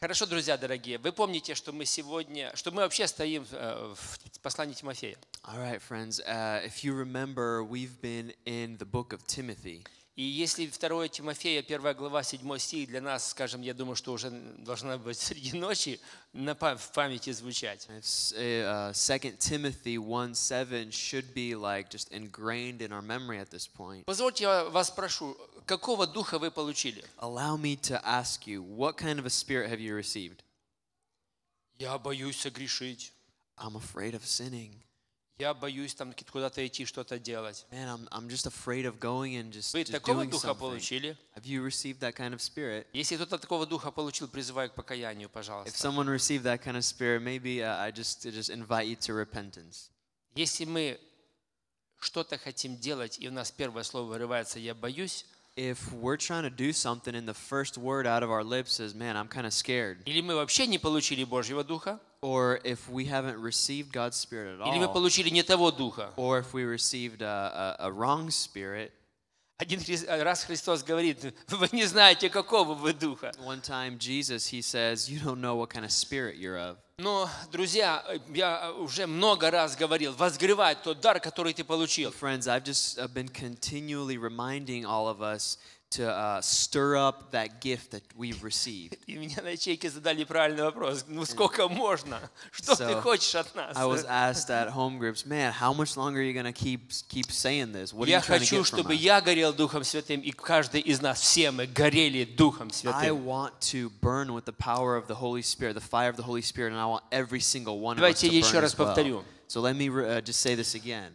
Хорошо, друзья дорогие, вы помните, что мы сегодня, что мы вообще стоим э, в послании Тимофея. All right, friends, uh, if you remember, we've been in the book of Timothy. И если 2 Тимофея, 1 глава, 7 стих для нас, скажем, я думаю, что уже должна быть среди ночи на в памяти звучать. Э, а, Позвольте я вас прошу, какого духа вы получили? Allow me to ask you, what kind of a spirit have you received? Я боюсь согрешить. I'm afraid of sinning. Я боюсь там куда-то идти, что-то делать. Man, I'm, I'm just afraid of going and just, Вы just такого doing духа something. получили? Have you received that kind of spirit? Если кто-то такого духа получил, призываю к покаянию, пожалуйста. If someone received that kind of spirit, maybe uh, I just just invite you to repentance. Если мы что-то хотим делать, и у нас первое слово вырывается «я боюсь», if we're trying to do something and the first word out of our lips is, man, I'm kind of scared. Или мы вообще не получили Божьего Духа. or if we haven't received God's Spirit at all, or if we received a, a, a wrong spirit, One time Jesus, he says, you don't know what kind of spirit you're of. Но, друзья, я уже много раз говорил, тот дар, который ты получил. Friends, I've just been continually reminding all of us to uh, stir up that gift that we've received. so, I was asked at home groups, man, how much longer are you gonna keep keep saying this? What are you trying to get from us? Святым, из нас все мы горели Духом Святым. I want to burn with the power of the Holy Spirit, the fire of the Holy Spirit, and I want every single one of us to burn as well. So let me uh, just say this again.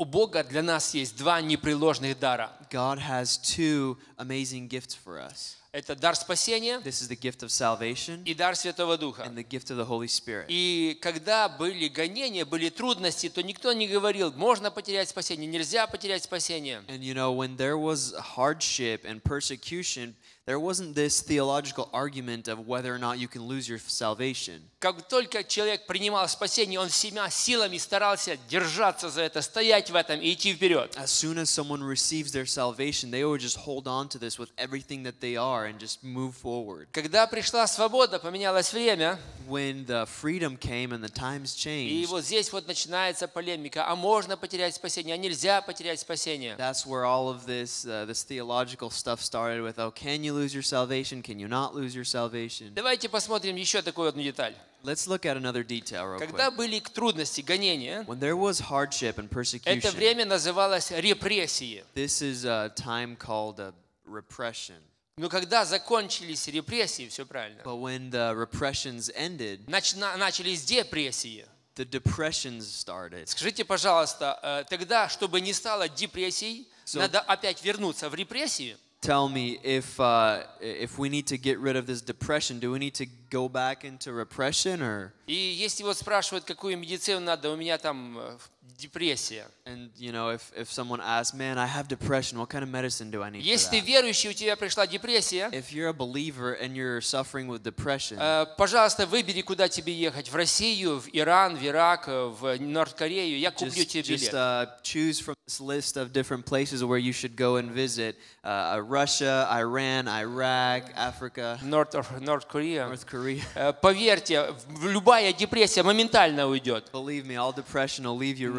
у Бога для нас есть два непреложных дара. God has two amazing gifts for us. Это дар спасения. This is the gift of salvation. И дар Святого Духа. And the gift of the Holy Spirit. И когда были гонения, были трудности, то никто не говорил, можно потерять спасение, нельзя потерять спасение. And you know, when there was hardship and persecution, There wasn't this theological argument of whether or not you can lose your salvation. Как только человек принимал спасение, он всеми силами старался держаться за это, стоять в этом и идти вперед. As soon as someone receives their salvation, they would just hold on to this with everything that they are and just move forward. Когда пришла свобода, поменялось время. When the freedom came and the times changed. И вот здесь вот начинается полемика, а можно потерять спасение, а нельзя потерять спасение. That's where all of this uh, this theological stuff started with, oh, can you lose lose your salvation? Can you not lose your salvation? Давайте посмотрим еще такую одну деталь. Let's look at another detail real Когда quick. были трудности, гонения, When there was hardship and persecution, это время называлось репрессией. This is a time called a repression. Но когда закончились репрессии, все правильно. But when the repressions ended, нач начались депрессии. The depressions started. Скажите, пожалуйста, э, тогда, чтобы не стало депрессией, so, надо опять вернуться в репрессии? tell me if uh, if we need to get rid of this depression, do we need to go back into repression or? И если вот спрашивают, какую медицину надо, у меня там э, депрессия. And you know, if if someone asks, man, I have depression. What kind of medicine do I need? Если ты верующий, у тебя пришла депрессия. If you're a believer and you're suffering with depression. Э, пожалуйста, выбери, куда тебе ехать: в Россию, в Иран, в Ирак, э, в Норд-Корею. Я куплю тебе билет. Just uh, choose from this list of different places where you should go and visit: uh, uh, Russia, Iran, Iraq, Africa. North North Korea. North Korea. Э, поверьте, любая депрессия моментально уйдет. Believe me, all depression will leave you.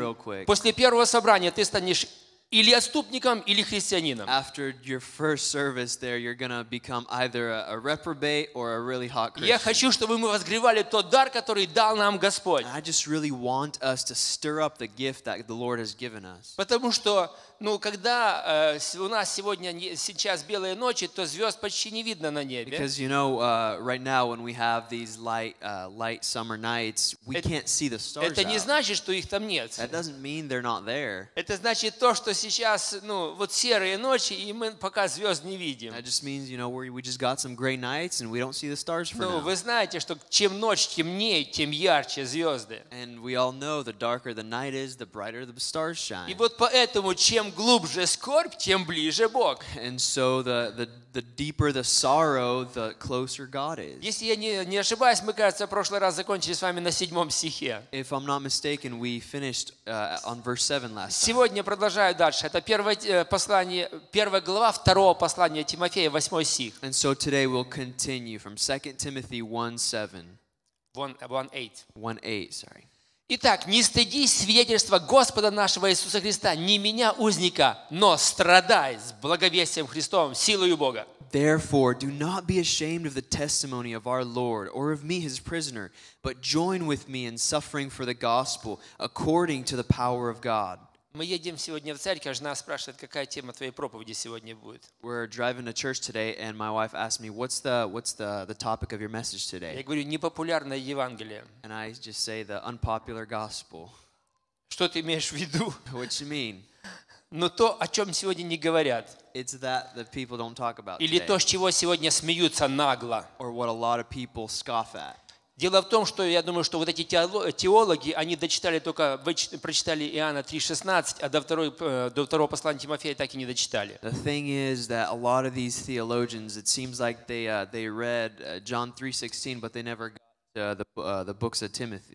После первого собрания ты станешь или отступником, или христианином. After your first service there, you're gonna become either a, a reprobate or a really hot Christian. Я хочу, чтобы мы возгревали тот дар, который дал нам Господь. I just really want us to stir up the gift that the Lord has given us. Потому что ну, когда э, у нас сегодня сейчас белые ночи, то звезд почти не видно на небе. Because you know, uh, right now when we have these light, uh, light summer nights, we это, can't see the stars. Это не значит, что их там нет. That doesn't mean they're not there. Это значит то, что сейчас, ну, вот серые ночи, и мы пока звезд не видим. That just means, you know, we we just got some gray nights and we don't see the stars for ну, now. вы знаете, что чем ночь темнее, тем ярче звезды. And we all know the darker the night is, the brighter the stars shine. И вот поэтому чем глубже скорбь, тем ближе Бог. And so the, the, the deeper the sorrow, the closer God is. Если я не, не ошибаюсь, мы, кажется, в прошлый раз закончили с вами на седьмом стихе. If I'm not mistaken, we finished uh, on verse 7 last time. Сегодня продолжаю дальше. Это первое э, послание, первая глава второго послания Тимофея, восьмой стих. And so today we'll continue from 2 Timothy 1:7. 1:8. 1:8, sorry. Итак, не стыдись свидетельства Господа нашего Иисуса Христа, не меня, узника, но страдай с благовестием Христовым, силою Бога. Therefore, do not be ashamed of the testimony of our Lord or of me, his prisoner, but join with me in suffering for the gospel according to the power of God. Мы едем сегодня в церковь, жена спрашивает, какая тема твоей проповеди сегодня будет. We're driving to church today, and my wife asked me, "What's the what's the the topic of your message today?" Я говорю, непопулярное Евангелие. And I just say the unpopular gospel. Что ты имеешь в виду? What you mean? Но то, о чем сегодня не говорят. It's that the people don't talk about Или today. то, с чего сегодня смеются нагло. Or what a lot of people scoff at. Дело в том, что я думаю, что вот эти теологи, они дочитали только, прочитали Иоанна 3.16, а до, второй, э, до второго послания Тимофея так и не дочитали. The thing is that a lot of these theologians, it seems like they, uh, they read uh, John 3.16, but they never got uh, uh,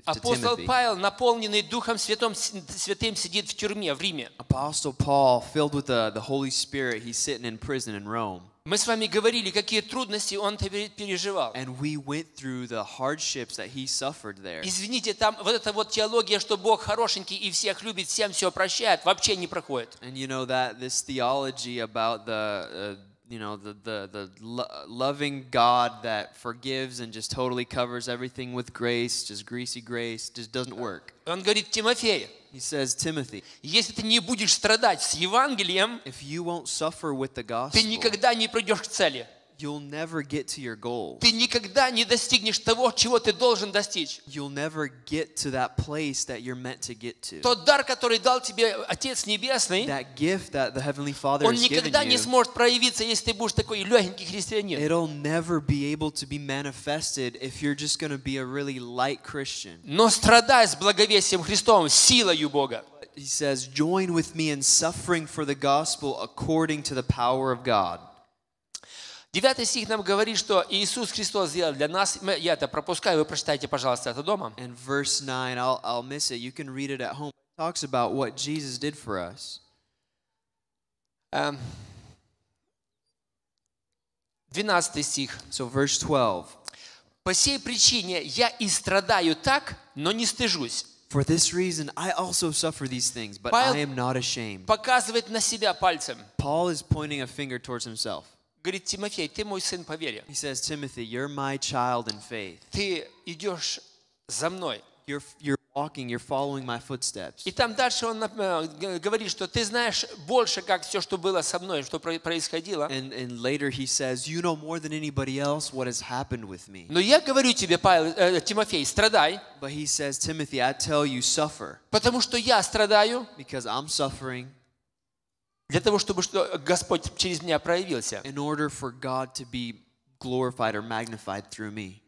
Апостол Павел, наполненный Духом Святым, святым сидит в тюрьме в Риме. Apostle Paul, filled with the, the Holy Spirit, he's sitting in prison in Rome. Мы с вами говорили, какие трудности он переживал. And we went through the hardships that he suffered there. Извините, там вот эта вот теология, что Бог хорошенький и всех любит, всем все прощает, вообще не проходит. And you know that this theology about the uh, you know the the the lo loving God that forgives and just totally covers everything with grace, just greasy grace, just doesn't work. Он говорит Тимофею. He says, Timothy, если ты не будешь страдать с Евангелием, if you won't suffer with the gospel, ты никогда не придешь к цели. you'll never get to your goal. Ты никогда не достигнешь того, чего ты должен достичь. You'll never get to that place that you're meant to get to. Тот дар, который дал тебе Отец Небесный, that gift that the Heavenly Father он никогда не сможет проявиться, если ты будешь такой легенький христианин. It'll never be able to be manifested if you're just going to be a really light Christian. Но страдай с благовестием Христовым, силою Бога. He says, join with me in suffering for the gospel according to the power of God. 9 стих нам говорит, что Иисус Христос сделал для нас. Я это пропускаю, вы прочитайте, пожалуйста, это дома. And verse 9, I'll, I'll miss it. You can read it at home. It talks about what Jesus did for us. 12 стих. So verse 12. По сей причине я и страдаю так, но не стыжусь. For this reason, I also suffer these things, but Павел I am not ashamed. Показывает на себя пальцем. Paul is pointing a finger towards himself. Говорит Тимофей, ты мой сын по вере. He says, Timothy, you're my child in faith. Ты идешь за мной. You're, you're walking, you're following my footsteps. И там дальше он э, говорит, что ты знаешь больше, как все, что было со мной, что происходило. And, and later he says, you know more than anybody else what has happened with me. Но я говорю тебе, Павел, э, Тимофей, страдай. But he says, Timothy, I tell you, suffer. Потому что я страдаю. Because I'm suffering. Для того, чтобы что Господь через меня проявился. In order for God to be glorified or magnified through me.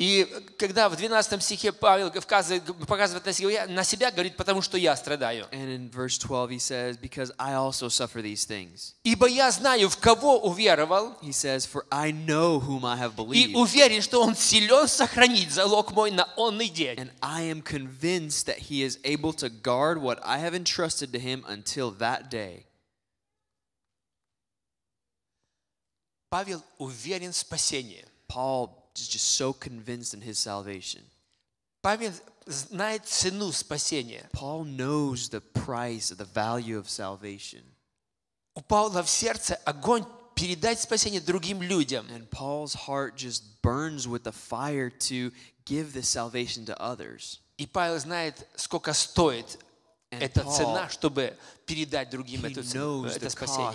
И когда в 12 стихе Павел показывает на себя, на себя, говорит, потому что я страдаю. And in verse 12 he says, because I also suffer these things. Ибо я знаю, в кого уверовал. He says, for I know whom I have believed. И уверен, что он силен сохранить залог мой на онный день. And I am convinced that he is able to guard what I have entrusted to him until that day. Павел уверен в спасении. Paul is just so convinced in his salvation. Павел знает цену спасения. Paul knows the price, the value of salvation. У Павла в сердце огонь передать спасение другим людям. And Paul's heart just burns with the fire to give this salvation to others. И Павел знает, сколько стоит Это цена, чтобы передать другим это, это спасение.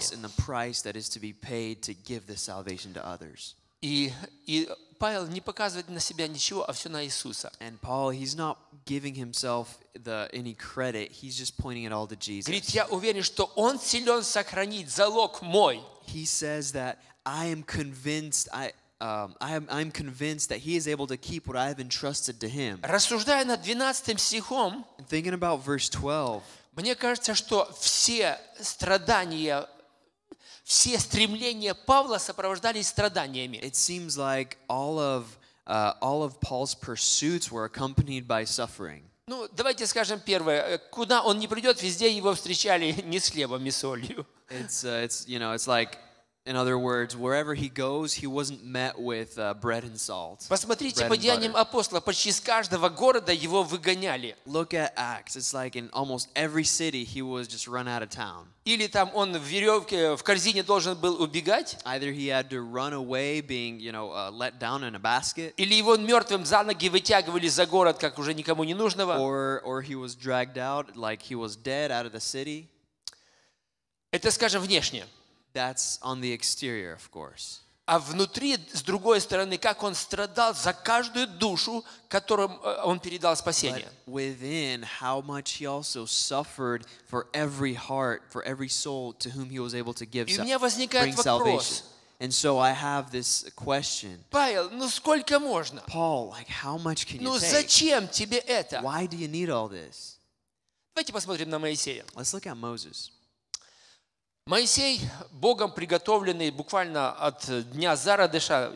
И, и Павел не показывает на себя ничего, а все на Иисуса. And Paul, he's not giving himself the, any credit. He's just pointing it all to Jesus. Говорит, я уверен, что он силен сохранить залог мой. He says that I am convinced I, Um, I'm, I'm convinced that he is able to keep what I have entrusted to him. Рассуждая над 12 стихом, And thinking about verse 12, мне кажется, что все страдания, все стремления Павла сопровождались страданиями. It seems like all of, uh, all of Paul's pursuits were accompanied by suffering. Ну, давайте скажем первое. Куда он не придет, везде его встречали не с хлебом и солью. It's, uh, it's, you know, it's like In other words, wherever he goes, he wasn't met with uh, bread and salt. Посмотрите по деяниям апостола, почти с каждого города его выгоняли. Look at Acts. It's like in almost every city he was just run out of town. Или там он в веревке, в корзине должен был убегать. Either he had to run away, being, you know, uh, let down in a basket. Или его мертвым за ноги вытягивали за город, как уже никому не нужного. Or, or he was dragged out, like he was dead out of the city. Это, скажем, внешне. That's on the exterior, of course. А внутри, с другой стороны, как он страдал за каждую душу, которым э, он передал спасение. But within, how much he also suffered for every heart, for every soul to whom he was able to give. И у меня возникает вопрос. And so I have this question. Павел, ну сколько можно? Paul, like how much can ну you take? зачем тебе это? Why do you need all this? Давайте посмотрим на Моисея. Let's look at Moses. Моисей, Богом приготовленный буквально от дня зародыша,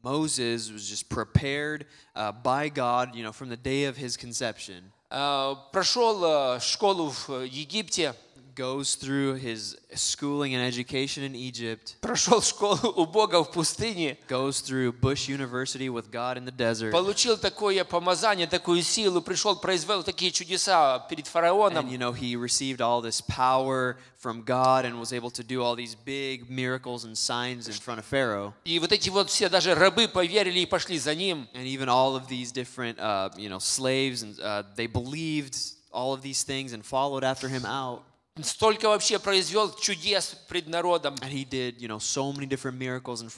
Moses was just prepared uh, by God, you know, from the day of his conception. Э, прошел э, школу в Египте. goes through his schooling and education in Egypt. Прошел школу у Бога в пустыне. Goes through Bush University with God in the desert. Получил такое помазание, такую силу, пришел, произвел такие чудеса перед фараоном. And you know, he received all this power from God and was able to do all these big miracles and signs in front of Pharaoh. И вот эти вот все даже рабы поверили и пошли за ним. And even all of these different, uh, you know, slaves and uh, they believed all of these things and followed after him out. столько вообще произвел чудес пред народом. And he did, you know, so many different miracles in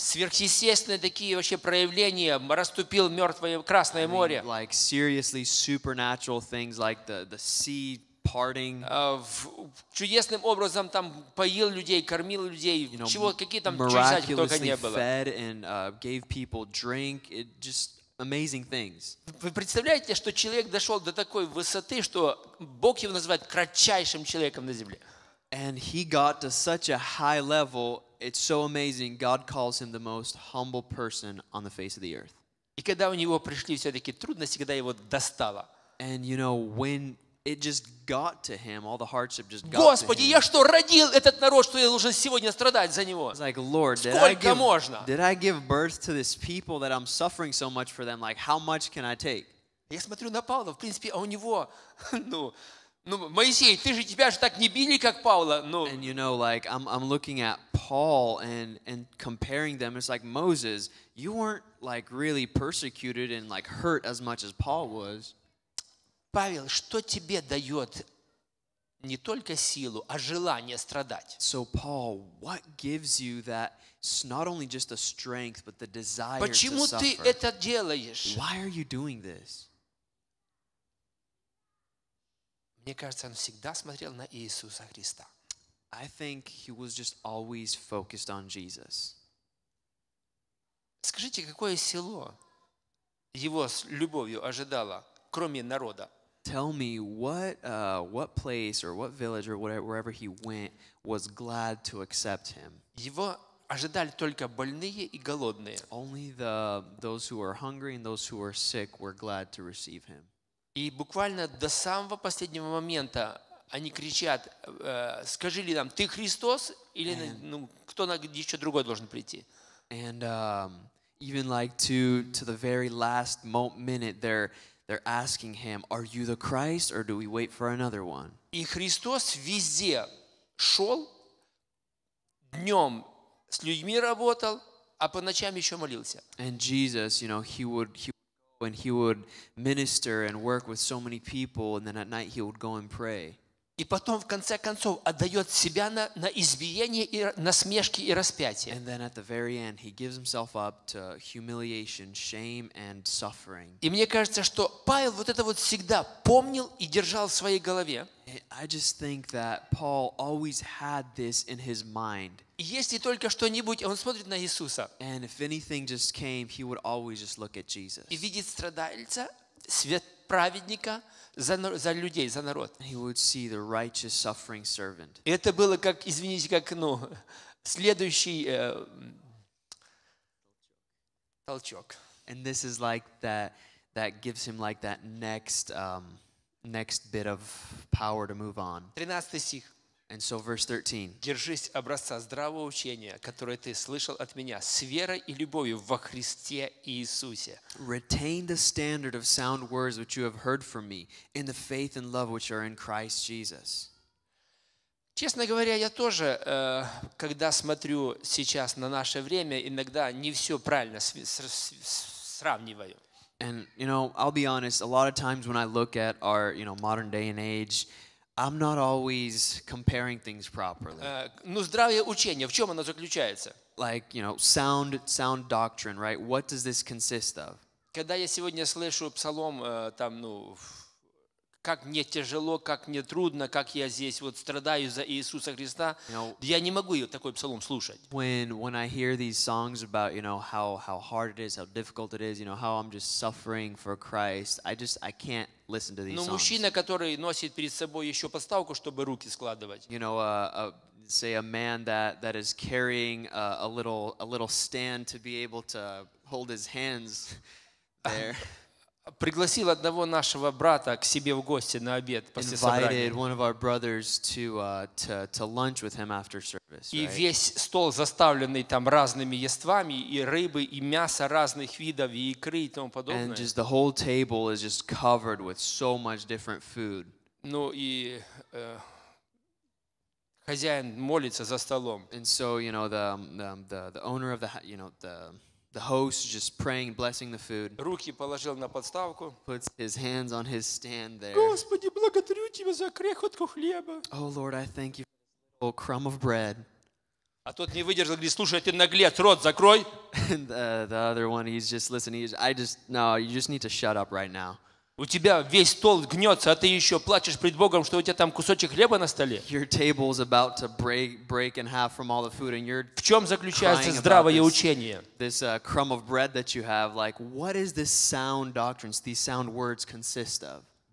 Сверхъестественные такие вообще проявления. Раступил мертвое Красное море. Like seriously supernatural things like the the sea parting. А, чудесным образом там поил людей, кормил людей, you know, чего какие там чудеса только не было. Fed and uh, gave people drink. It just amazing things. Вы представляете, что человек дошел до такой высоты, что Бог его называет кратчайшим человеком на земле. And he got to such a high level, it's so amazing, God calls him the most humble person on the face of the earth. И когда у него пришли все-таки трудности, когда его достало. And you know, when it just got to him. All the hardship just got Господи, to him. я что родил этот народ, что я должен сегодня страдать за него? like, Lord, did Сколько I give, можно? Did I give birth to this people that I'm suffering so much for them? Like, how much can I take? Я смотрю на Павла, в принципе, а у него, ну, ну, Моисей, ты же тебя же так не били, как Павла. Ну. And you know, like I'm, I'm looking at Paul and and comparing them. It's like Moses, you weren't like really persecuted and like hurt as much as Paul was. Павел, что тебе дает не только силу, а желание страдать? So Paul, what gives you that it's not only just a strength, but the desire Почему to suffer? ты это делаешь? Why are you doing this? Мне кажется, он всегда смотрел на Иисуса Христа. I think he was just always focused on Jesus. Скажите, какое село его с любовью ожидало, кроме народа? tell me what uh, what place or what village or whatever, wherever he went was glad to accept him. Его ожидали только больные и голодные. Only the those who are hungry and those who are sick were glad to receive him. И буквально до самого последнего момента они кричат, э, скажи ли нам, ты Христос или and, ну, кто еще другой должен прийти? And um, even like to to the very last minute, they're they're asking him, Are you the Christ or do we wait for another one? И Христос везде шел, днем с людьми работал, а по ночам еще молился. And Jesus, you know, he would, he would go and he would minister and work with so many people, and then at night he would go and pray. и потом в конце концов отдает себя на, на избиение и смешки и распятие. end И мне кажется, что Павел вот это вот всегда помнил и держал в своей голове. Э, I Если только что-нибудь, он смотрит на Иисуса. came, И видит страдальца, свет праведника, за, за людей, за народ. He would see the righteous suffering servant. Это было как, извините, как, ну, следующий э, толчок. And this is like that, that gives him like that next, um, next bit of power to move on. 13 стих. And so verse 13. Держись образца здравого учения, которое ты слышал от меня, с верой и любовью во Христе Иисусе. Retain the standard of sound words which you have heard from me in the faith and love which are in Christ Jesus. Честно говоря, я тоже, когда смотрю сейчас на наше время, иногда не все правильно сравниваю. And, you know, I'll be honest, a lot of times when I look at our, you know, modern day and age, I'm not always comparing things properly. Ну, здравие в чем оно заключается? Like, you know, sound, sound doctrine, right? What does this consist of? Когда я сегодня слышу псалом, э, там, ну, как мне тяжело, как мне трудно, как я здесь вот страдаю за Иисуса Христа. You know, я не могу такой псалом слушать. When when I hear these songs about, you know, how how hard it is, how difficult it is, you know, how I'm just suffering for Christ, I just I can't listen to these songs. Но мужчина, который носит перед собой еще подставку, чтобы руки складывать. You know, uh, uh, say a man that that is carrying a, a little a little stand to be able to hold his hands there пригласил одного нашего брата к себе в гости на обед после собрания. one of our brothers to, uh, to, to lunch with him after service. И весь стол заставленный там разными яствами и рыбы и мяса разных видов и икры и тому подобное. And just the whole table is just covered with so much different food. Ну и э, хозяин молится за столом. And so you know the the um, the, the owner of the you know the The host just praying, blessing the food. Руки положил на подставку. Puts his hands on his stand there. Господи, благодарю тебя за крехотку хлеба. Oh Lord, I thank you for the crumb of bread. А тот не выдержал, говорит, слушай, ты наглец, рот закрой. And uh, the other one, he's just, listening. he's, I just, no, you just need to shut up right now. У тебя весь стол гнется, а ты еще плачешь пред Богом, что у тебя там кусочек хлеба на столе. В чем заключается здравое учение? This, uh, have, like,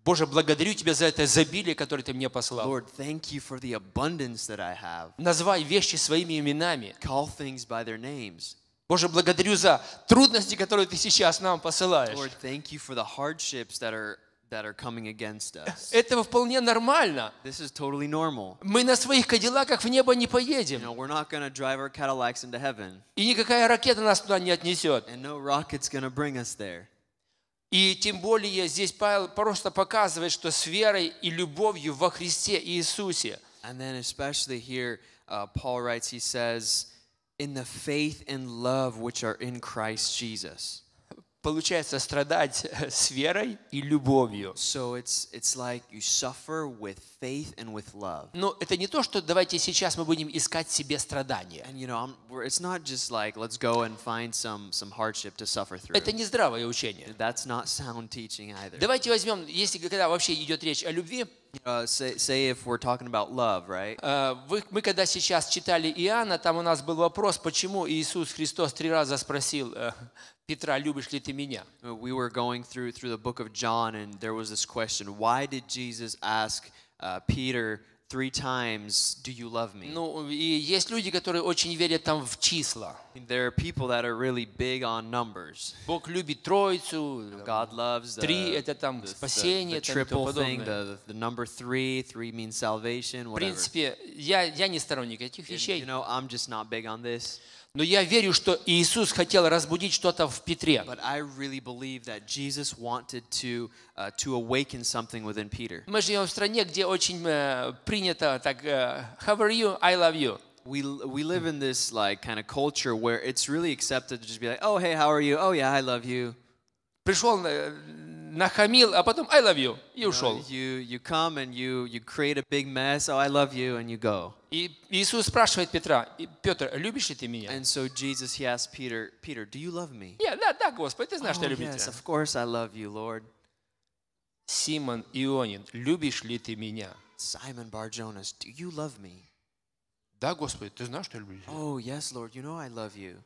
Боже, благодарю Тебя за это изобилие, которое Ты мне послал. Lord, thank you for the that I have. Назвай вещи своими именами. Call by their names. Боже, благодарю за трудности, которые ты сейчас нам посылаешь. Lord, thank you for the hardships that are that are coming against us. Это вполне нормально. This is totally normal. Мы на своих кадиллаках в небо не поедем. You know, we're not gonna drive our Cadillacs into heaven. И никакая ракета нас туда не отнесет. And no rocket's gonna bring us there. И тем более здесь Павел просто показывает, что с верой и любовью во Христе Иисусе. And then especially here, uh, Paul writes, he says, in the faith and love which are in Christ Jesus. получается страдать э, с верой и любовью. So it's, it's like you suffer with faith and with love. Но это не то, что давайте сейчас мы будем искать себе страдания. And you know, it's not just like let's go and find some, some hardship to suffer through. Это не здравое учение. That's not sound teaching either. Давайте возьмем, если когда вообще идет речь о любви, Uh, say, say if we're talking about love, right? Э, вы, мы когда сейчас читали Иоанна, там у нас был вопрос, почему Иисус Христос три раза спросил, э, Петра, любишь ли ты меня? Uh, we were going through through the book of John, and there was this question: Why did Jesus ask uh, Peter three times, "Do you love me"? Ну, и есть люди, которые очень верят там в числа. There are people that are really big on numbers. Бог любит Троицу. God loves the, три это там the, спасение, the, the triple thing, the, the number three, three means salvation, whatever. В принципе, я я не сторонник этих вещей. You know, I'm just not big on this. Но я верю, что Иисус хотел разбудить что-то в Петре. Мы живем в стране, где очень принято так «How are you? I love you». we, we live in this like kind of culture where it's really accepted to just be like, oh hey, how are you? Oh yeah, I love you нахамил, а потом I love you и ушел. You you you you you you come and and create a big mess. Oh, I love go. И Иисус спрашивает Петра, Петр, любишь ли ты меня? And so Jesus he asked Peter, Peter, do you love me? Yeah, да, да, Господи, ты знаешь, oh, что я люблю yes, тебя. of course I love you, Lord. Симон Ионин, любишь ли ты меня? Simon Bar-Jonas, do you love me? Да, Господи, ты знаешь, что я люблю тебя. Oh, yes, Lord, you know I love you.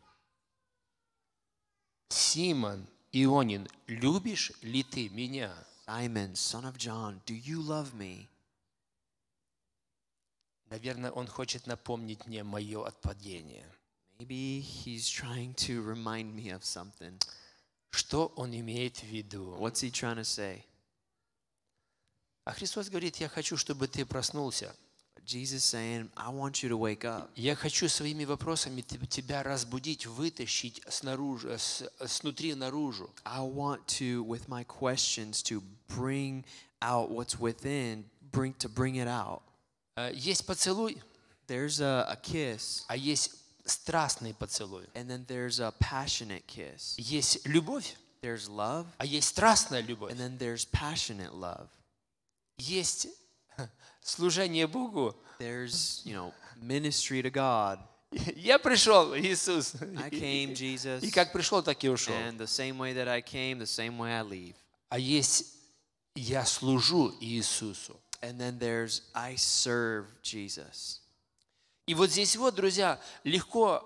Симон Ионин, любишь ли ты меня? Simon, son of John, do you love me? Наверное, он хочет напомнить мне мое отпадение. Maybe he's trying to remind me of something. Что он имеет в виду? What's he trying to say? А Христос говорит, я хочу, чтобы ты проснулся. Jesus saying, I want you to wake up. Я хочу своими вопросами тебя разбудить, вытащить снаружи, э, с, э, снутри наружу. I want to, with my questions, to bring out what's within, bring to bring it out. Э, есть поцелуй. There's a, a kiss. А есть страстный поцелуй. And then there's a passionate kiss. Есть любовь. There's love. А есть страстная любовь. And then there's passionate love. Есть служение Богу. There's, you know, ministry to God. Я пришел, Иисус. I came, Jesus. И как пришел, так и ушел. And the same way that I came, the same way I leave. А есть я служу Иисусу. And then there's I serve Jesus. И вот здесь вот, друзья, легко,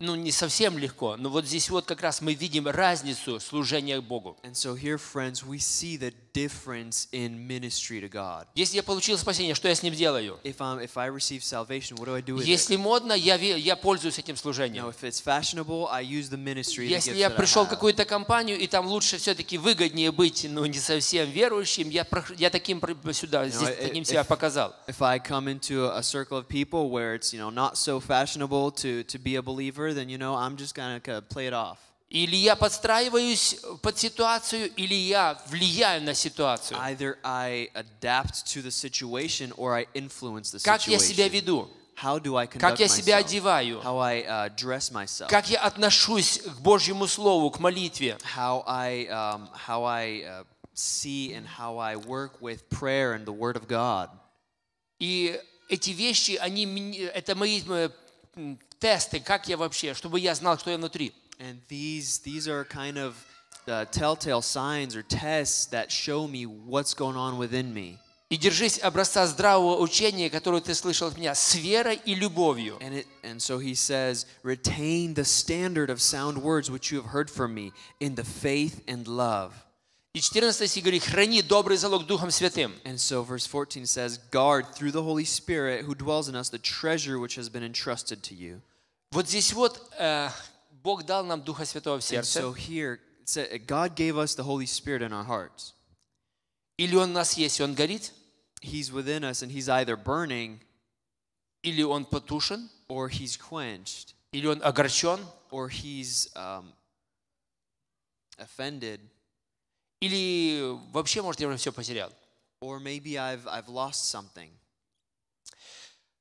ну не совсем легко, но вот здесь вот как раз мы видим разницу служения Богу. And so here, friends, we see the difference in ministry to God? Если я получил спасение, что я с ним делаю? If, um, if I receive salvation, what do I do with Если it? модно, я, я пользуюсь этим служением. No, if it's fashionable, I use the ministry Если я пришел в какую-то компанию, и там лучше все-таки выгоднее быть, ну, не совсем верующим, я, я таким сюда, здесь, таким себя показал. If I come into a circle of people where it's, you know, not so fashionable to, to be a believer, then, you know, I'm just gonna play it off. Или я подстраиваюсь под ситуацию, или я влияю на ситуацию. Either I adapt to the situation or I influence the situation. Как я себя веду? How do I conduct как я себя myself? одеваю, How I, uh, dress myself? как я отношусь к Божьему Слову, к молитве. How I, um, how I, uh, see and how I work with prayer and the Word of God. И эти вещи, они, это мои тесты, как я вообще, чтобы я знал, что я внутри. And these these are kind of uh, telltale signs or tests that show me what's going on within me. И держись образца здравого учения, которое ты слышал от меня, с верой и любовью. And, it, and so he says, retain the standard of sound words which you have heard from me in the faith and love. И 14 стих говорит, храни добрый залог Духом Святым. And so verse 14 says, guard through the Holy Spirit who dwells in us the treasure which has been entrusted to you. Вот здесь вот, э, Бог дал нам Духа Святого в сердце. And so here, God gave us the Holy Spirit in our hearts. Или он у нас есть, и он горит. He's within us, and he's either burning, или он потушен, or he's quenched, или он огорчен, or he's um, offended, или вообще, может, я уже все потерял. Or maybe I've, I've lost something.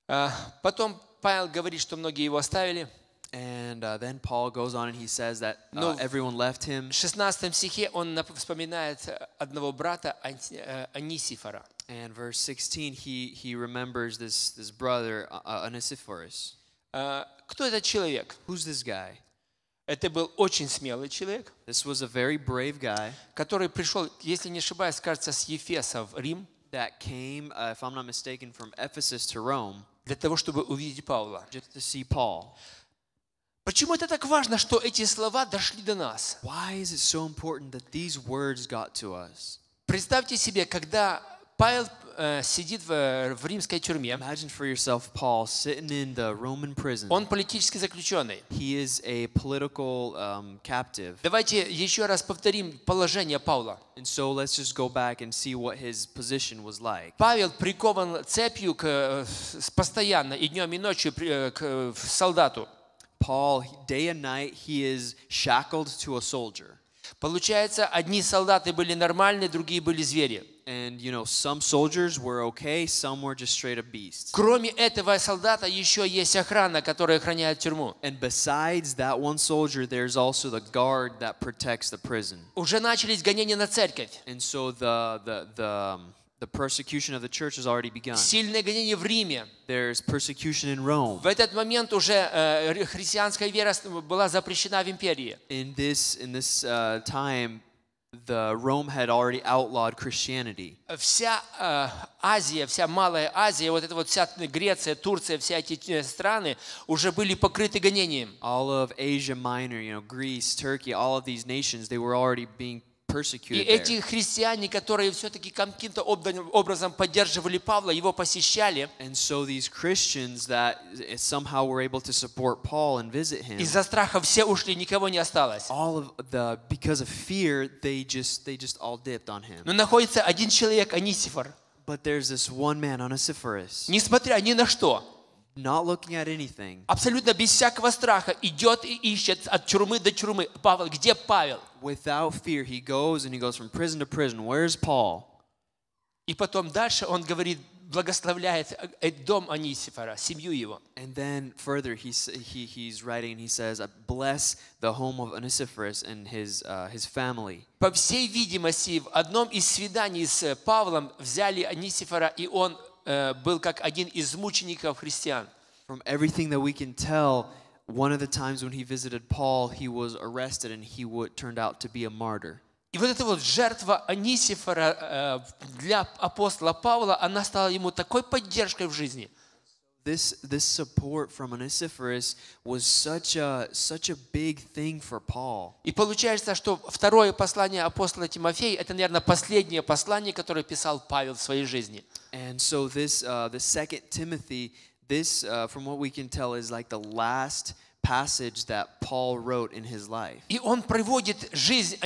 Uh, потом Павел говорит, что многие его оставили. And uh, then Paul goes on and he says that uh, everyone left him. В 16 стихе он вспоминает э, одного брата э, Анисифора. And verse 16 he he remembers this this brother uh, uh э, кто этот человек? Who's this guy? Это был очень смелый человек, This was a very brave guy, который пришел, если не ошибаюсь, кажется, с Ефеса в Рим, that came, uh, if I'm not mistaken, from Ephesus to Rome, для того, чтобы увидеть Павла. Just to see Paul. Почему это так важно, что эти слова дошли до нас? Why is it so important that these words got to Представьте себе, когда Павел э, сидит э, в, римской тюрьме. Imagine for yourself Paul sitting in the Roman prison. Он политический заключенный. He is a political um, captive. Давайте еще раз повторим положение Павла. And so let's just go back and see what his position was like. Павел прикован цепью к, э, постоянно и днем и ночью к солдату. Paul, day and night, he is shackled to a soldier. Получается, одни солдаты были нормальные, другие были звери. And, you know, some soldiers were okay, some were just straight up beasts. Кроме этого солдата еще есть охрана, которая охраняет тюрьму. And besides that one soldier, there's also the guard that protects the prison. Уже начались гонения на церковь. And so the, the, the, um, The persecution of the church has already begun. Сильное гонение в Риме. There's persecution in Rome. В этот момент уже э, христианская вера была запрещена в империи. In this, in this uh, time, the Rome had already outlawed Christianity. Вся э, Азия, вся Малая Азия, вот эта вот вся Греция, Турция, все эти страны уже были покрыты гонением. All of Asia Minor, you know, Greece, Turkey, all of these nations, they were already being и эти христиане, которые все-таки каким-то образом поддерживали Павла, его посещали. And so these Christians that eh, somehow were able to support Paul and visit him. Из-за страха все ушли, никого не осталось. All of the because of fear, they just they just all dipped on him. Но находится один человек, Анисифор. But there's this one man, Onesiphorus. Несмотря ни на что. Not looking at anything. Абсолютно без всякого страха идет и ищет от тюрьмы до тюрьмы. Павел, где Павел? Without fear, he goes and he goes from prison to prison. Where's Paul? И потом дальше он говорит, благословляет э, э, дом Анисифора, семью его. And then further he he he's writing and he says, uh, bless the home of Onesiphorus and his uh, his family. По всей видимости, в одном из свиданий с Павлом взяли Анисифора и он Э, был как один из мучеников христиан. From everything that we can tell, one of the times when he visited Paul, he was arrested and he would, turned out to be a martyr. И вот эта вот жертва Анисифора э, для апостола Павла, она стала ему такой поддержкой в жизни. This, this support from Onesiphorus was such a, such a big thing for Paul. И получается, что второе послание апостола Тимофея, это, наверное, последнее послание, которое писал Павел в своей жизни. And so this uh, the second Timothy, this uh, from what we can tell is like the last passage that Paul wrote in his life. И он приводит жизнь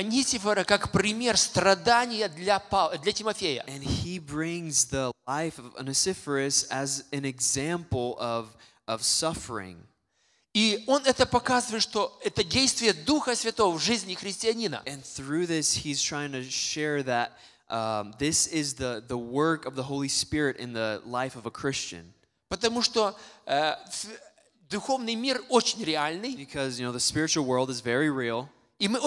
как пример страдания для Пав... для Тимофея. And he brings the life of Onesiphorus as an example of of suffering. И он это показывает, что это действие Духа Святого в жизни христианина. And through this he's trying to share that um, this is the, the work of the Holy Spirit in the life of a Christian. Потому что э, Because, you know, the spiritual world is very real. And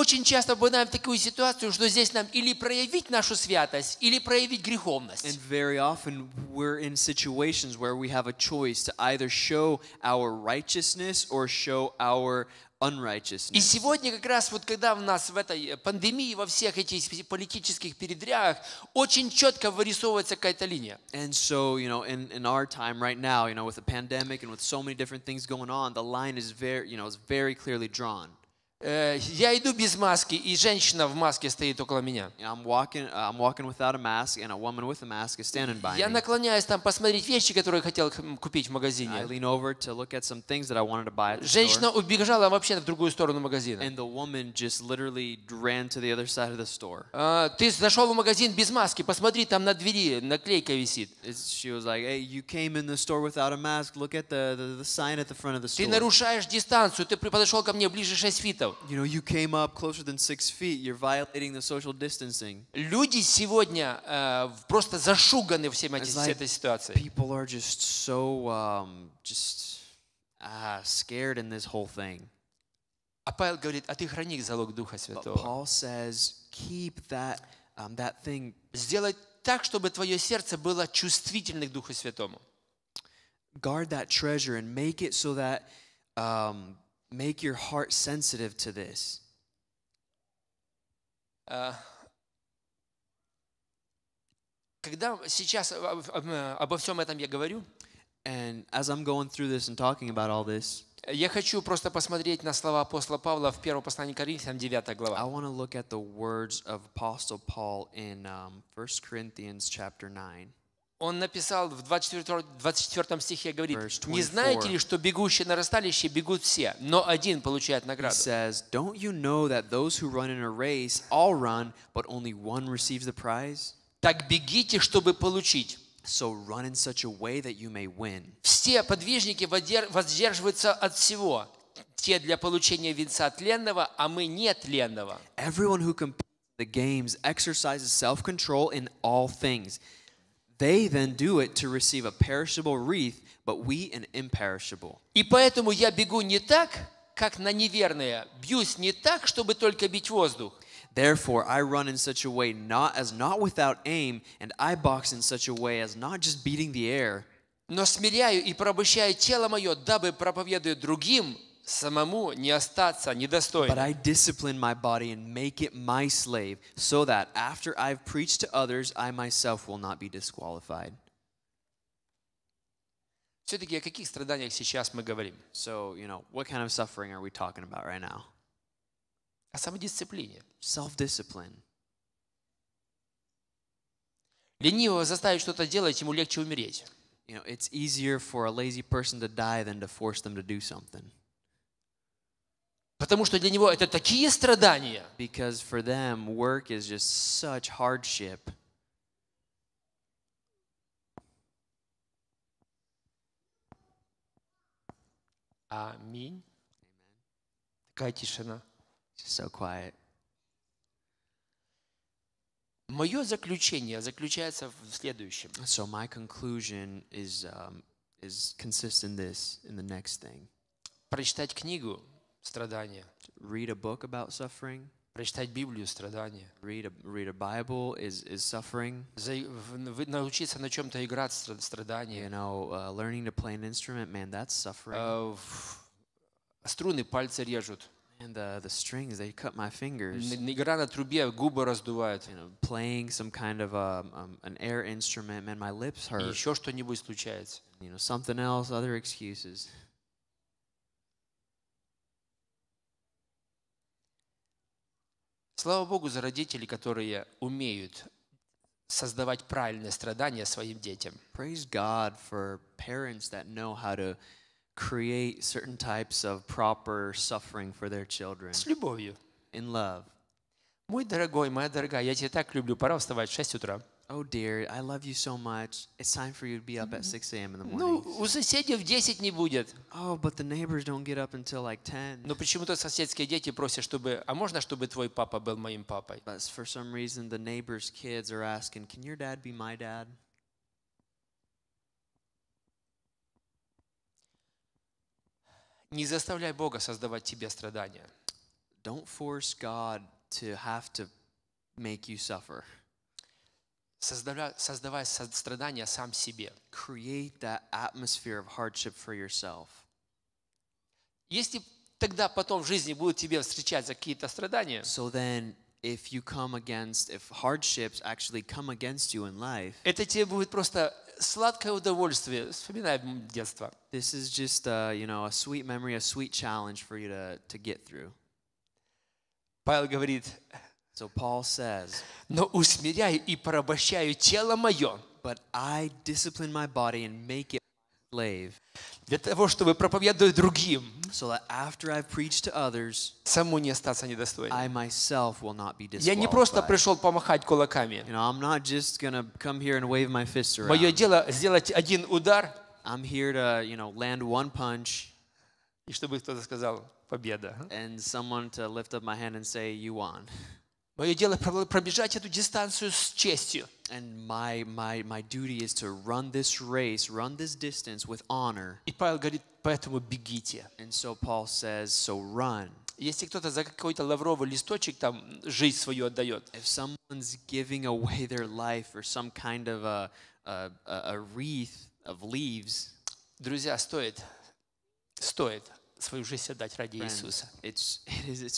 very often we're in situations where we have a choice to either show our righteousness or show our unrighteousness. И сегодня как раз вот когда нас в этой э, пандемии, во всех этих политических передрягах, очень четко вырисовывается какая-то линия. And so, you know, in, in our time right now, you know, with the pandemic and with so many different things going on, the line is very, you know, is very clearly drawn. Э, я иду без маски, и женщина в маске стоит около меня. Uh, я наклоняюсь там посмотреть вещи, которые хотел купить в магазине. Женщина убежала вообще в другую сторону магазина. А, ты зашел в магазин без маски, посмотри, там на двери наклейка висит. Ты нарушаешь дистанцию, ты подошел ко мне ближе 6 фитов. You know, you came up closer than six feet. You're violating the social distancing. Люди сегодня э, просто зашуганы всем этим, like этой ситуацией. People are just so um, just uh, scared in this whole thing. А Павел говорит, а ты храни залог Духа Святого. But Paul says, keep that, um, that thing. Сделай так, чтобы твое сердце было чувствительным к Духу Святому. Guard that treasure and make it so that um, make your heart sensitive to this. Э, когда сейчас обо всем этом я говорю, and as I'm going through this and talking about all this, я хочу просто посмотреть на слова апостола Павла в первом послании Коринфянам, 9 глава. I want to look at the words of Apostle Paul in um, 1 Corinthians chapter 9. Он написал в 24, 24 стихе, говорит, «Не знаете ли, что бегущие на расталище бегут все, но один получает награду?» Так бегите, чтобы получить. So run in such a way that you may win. Все подвижники воздерживаются от всего. Те для получения венца тленного, а мы не тленного. Everyone who competes in the games exercises self-control in all things. They then do it to receive a perishable wreath, but we an imperishable. И поэтому я бегу не так, как на неверное, бьюсь не так, чтобы только бить воздух. Therefore, I run in such a way not as not without aim, and I box in such a way as not just beating the air. Но смиряю и порабощаю тело мое, дабы проповедуя другим, самому не остаться недостойным. But I discipline my body and make it my slave, so that after I've preached to others, I myself will not be disqualified. Все-таки о каких страданиях сейчас мы говорим? So, you know, what kind of suffering are we talking about right now? О самодисциплине. Self-discipline. Ленивого заставить что-то делать, ему легче умереть. You know, it's easier for a lazy person to die than to force them to do something. Потому что для него это такие страдания. for them work is just such hardship. Аминь. Такая тишина. So quiet. Мое заключение заключается в следующем. So my conclusion is um, is consists in this in the next thing. Прочитать книгу страдания. Read a book about suffering. Прочитать Библию страдания. Read a, read a Bible is, is suffering. За, научиться на чем-то играть страдания. You know, uh, learning to play an instrument, man, that's suffering. Uh, струны пальцы режут. And the, uh, the strings, they cut my fingers. Игра на трубе губы You know, playing some kind of a, um, um, an air instrument, man, my lips hurt. И еще что-нибудь случается. You know, something else, other excuses. Слава Богу за родителей, которые умеют создавать правильные страдания своим детям. Praise God for parents that know how to create certain types of proper suffering for their children. С любовью. In love. Мой дорогой, моя дорогая, я тебя так люблю. Пора вставать в 6 утра. oh dear, I love you so much. It's time for you to be up at mm-hmm. 6 a.m. in the morning. Ну, у соседей 10 не будет. Oh, but the neighbors don't get up until like 10. Но почему-то соседские дети просят, чтобы, а можно, чтобы твой папа был моим папой? But for some reason, the neighbors' kids are asking, can your dad be my dad? Не заставляй Бога создавать тебе страдания. Don't force God to have to make you suffer. создавая, создавая страдания сам себе. Create that atmosphere of hardship for yourself. Если тогда потом в жизни будут тебе встречаться какие-то страдания, so then, if you come against, if hardships actually come against you in life, это тебе будет просто сладкое удовольствие, вспоминая детство. This is just, a, you know, a sweet memory, a sweet challenge for you to, to get through. Павел говорит, So Paul says, но усмиряю и порабощаю тело мое. But I discipline my body and make it slave. Для того, чтобы проповедовать другим. So that after I've preached to others, саму не остаться недостойным. I myself will not be Я не просто пришел помахать кулаками. You know, I'm not just gonna come here and wave my fists around. Мое дело сделать один удар. I'm here to, you know, land one punch. И чтобы кто-то сказал победа. And someone to lift up my hand and say you won. Мое дело пробежать эту дистанцию с честью. And my, my, my duty is to run this race, run this distance with honor. И Павел говорит, поэтому бегите. And so Paul says, so run. Если кто-то за какой-то лавровый листочек там жизнь свою отдает. If someone's giving away their life for some kind of a, a, a wreath of leaves. Друзья, стоит, стоит свою жизнь отдать ради Иисуса. It's,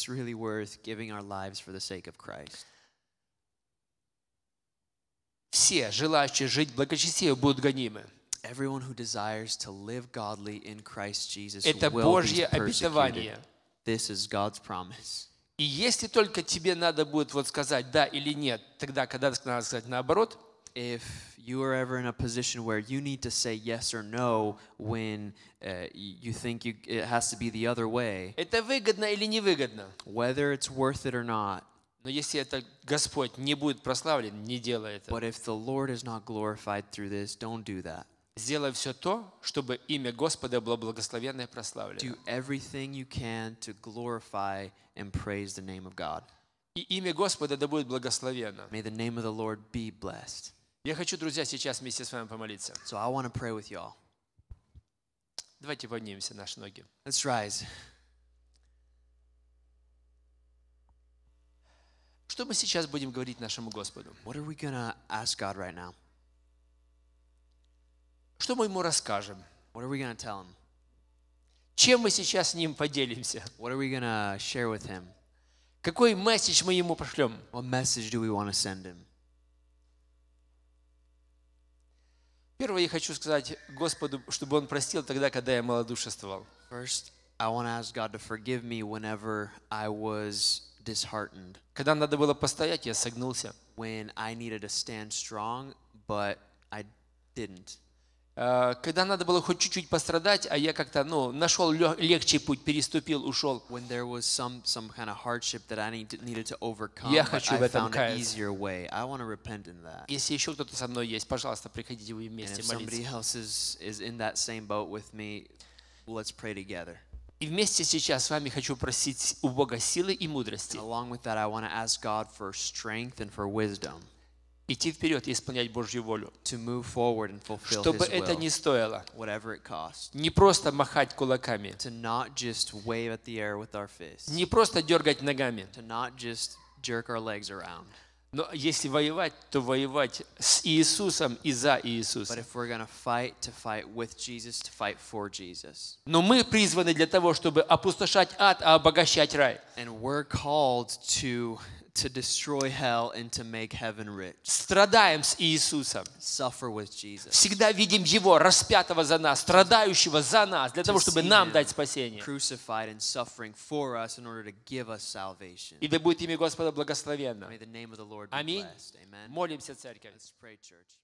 really worth giving our lives for the sake of Christ. Все желающие жить благочестиво будут гонимы. Everyone who desires to live godly in Christ Jesus Это will Божье be обетование. This is God's promise. И если только тебе надо будет вот сказать да или нет, тогда, когда надо сказать наоборот, if you are ever in a position where you need to say yes or no when uh, you think you, it has to be the other way, whether it's worth it or not, Но если это Господь не будет прославлен, не делай это. but if the Lord is not glorified through this, don't do that. Сделай все то, чтобы имя Господа было и прославлено. Do everything you can to glorify and praise the name of God. И имя Господа да будет May the name of the Lord be blessed. Я хочу, друзья, сейчас вместе с вами помолиться. So I want to pray with you all. Давайте поднимемся наши ноги. Let's rise. Что мы сейчас будем говорить нашему Господу? What are we gonna ask God right now? Что мы ему расскажем? What are we gonna tell him? Чем мы сейчас с ним поделимся? What are we gonna share with him? Какой месседж мы ему пошлем? What message do we want to send him? Первое, я хочу сказать Господу, чтобы Он простил тогда, когда я малодушествовал. First, I want to ask God to forgive me whenever I was disheartened. Когда надо было постоять, я согнулся. When I needed to stand strong, but I didn't. Э, когда надо было хоть чуть-чуть пострадать, а я как-то ну, нашел легче путь, переступил, ушел. Some, some kind of overcome, я хочу в этом каяться. Если еще кто-то со мной есть, пожалуйста, приходите вы вместе молиться. и вместе сейчас с вами хочу просить у Бога силы и мудрости идти вперед и исполнять Божью волю. To move forward and fulfill Чтобы his это не стоило. Whatever it costs. Не просто махать кулаками. To not just wave at the air with our fists. Не просто дергать ногами. To not just jerk our legs around. Но если воевать, то воевать с Иисусом и за Иисуса. Но мы призваны для того, чтобы опустошать ад, а обогащать рай. And we're called to to destroy hell and to make heaven rich. Страдаем с Иисусом. Suffer with Jesus. Всегда видим Его распятого за нас, страдающего за нас, для того, чтобы нам дать спасение. Crucified and suffering for us in order to give us salvation. И да будет имя Господа благословенно. May the name of the Lord be blessed. Amen. Молимся, церковь. Let's pray, church.